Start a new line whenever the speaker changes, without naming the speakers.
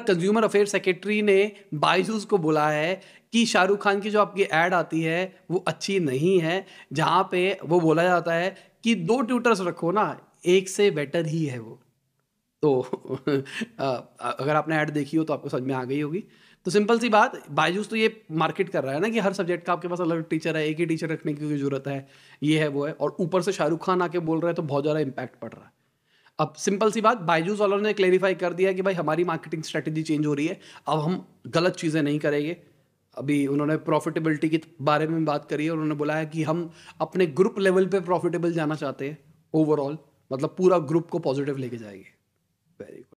consumer affair secretary ने बाइजूस को बोला है कि शाहरुख खान की जो आपकी एड आती है वो अच्छी नहीं है जहाँ पे वो बोला जाता है कि दो ट्यूटर्स रखो ना एक से बेटर ही है वो तो अगर आपने ऐड देखी हो तो आपको समझ में आ गई होगी तो सिंपल सी बात बायजूस तो ये मार्केट कर रहा है ना कि हर सब्जेक्ट का आपके पास अलग टीचर है एक ही टीचर रखने की जरूरत है ये है वो है और ऊपर से शाहरुख खान आके बोल रहे हैं तो बहुत ज़्यादा इम्पैक्ट पड़ रहा है अब सिंपल सी बात बायजूस वालों ने क्लेरिफाई कर दिया कि भाई हमारी मार्केटिंग स्ट्रेटेजी चेंज हो रही है अब हम गलत चीज़ें नहीं करेंगे अभी उन्होंने प्रॉफिटेबिलिटी के बारे में बात करी है उन्होंने बोला है कि हम अपने ग्रुप लेवल पे प्रॉफिटेबल जाना चाहते हैं ओवरऑल मतलब पूरा ग्रुप को पॉजिटिव लेके जाएंगे
वेरी गुड